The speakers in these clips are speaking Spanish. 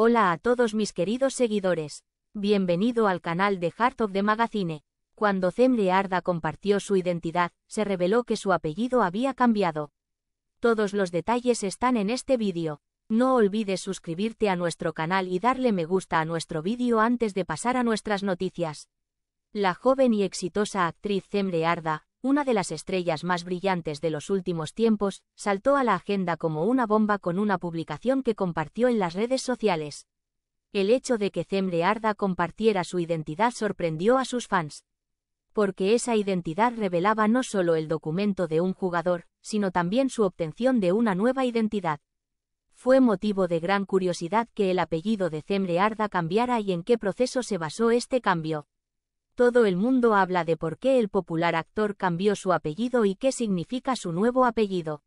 Hola a todos mis queridos seguidores. Bienvenido al canal de Heart of the Magazine. Cuando Zemre Arda compartió su identidad, se reveló que su apellido había cambiado. Todos los detalles están en este vídeo. No olvides suscribirte a nuestro canal y darle me gusta a nuestro vídeo antes de pasar a nuestras noticias. La joven y exitosa actriz Zemre Arda, una de las estrellas más brillantes de los últimos tiempos, saltó a la agenda como una bomba con una publicación que compartió en las redes sociales. El hecho de que Zemre Arda compartiera su identidad sorprendió a sus fans. Porque esa identidad revelaba no solo el documento de un jugador, sino también su obtención de una nueva identidad. Fue motivo de gran curiosidad que el apellido de Zemre Arda cambiara y en qué proceso se basó este cambio. Todo el mundo habla de por qué el popular actor cambió su apellido y qué significa su nuevo apellido.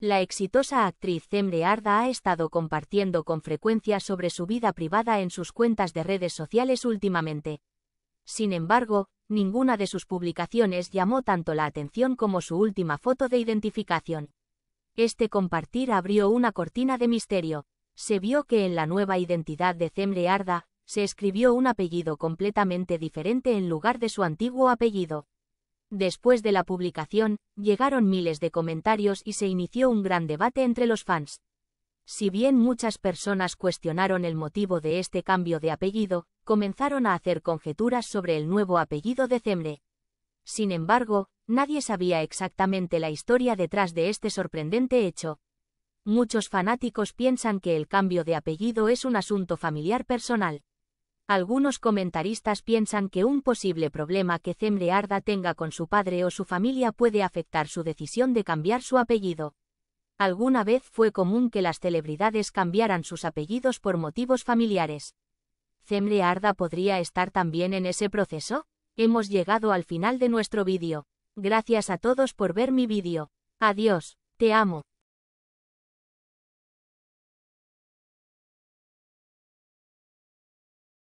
La exitosa actriz Zemre Arda ha estado compartiendo con frecuencia sobre su vida privada en sus cuentas de redes sociales últimamente. Sin embargo, ninguna de sus publicaciones llamó tanto la atención como su última foto de identificación. Este compartir abrió una cortina de misterio. Se vio que en la nueva identidad de Zemre Arda, se escribió un apellido completamente diferente en lugar de su antiguo apellido. Después de la publicación, llegaron miles de comentarios y se inició un gran debate entre los fans. Si bien muchas personas cuestionaron el motivo de este cambio de apellido, comenzaron a hacer conjeturas sobre el nuevo apellido de Zemre. Sin embargo, nadie sabía exactamente la historia detrás de este sorprendente hecho. Muchos fanáticos piensan que el cambio de apellido es un asunto familiar personal. Algunos comentaristas piensan que un posible problema que Zemre Arda tenga con su padre o su familia puede afectar su decisión de cambiar su apellido. Alguna vez fue común que las celebridades cambiaran sus apellidos por motivos familiares. ¿Zemre Arda podría estar también en ese proceso? Hemos llegado al final de nuestro vídeo. Gracias a todos por ver mi vídeo. Adiós, te amo.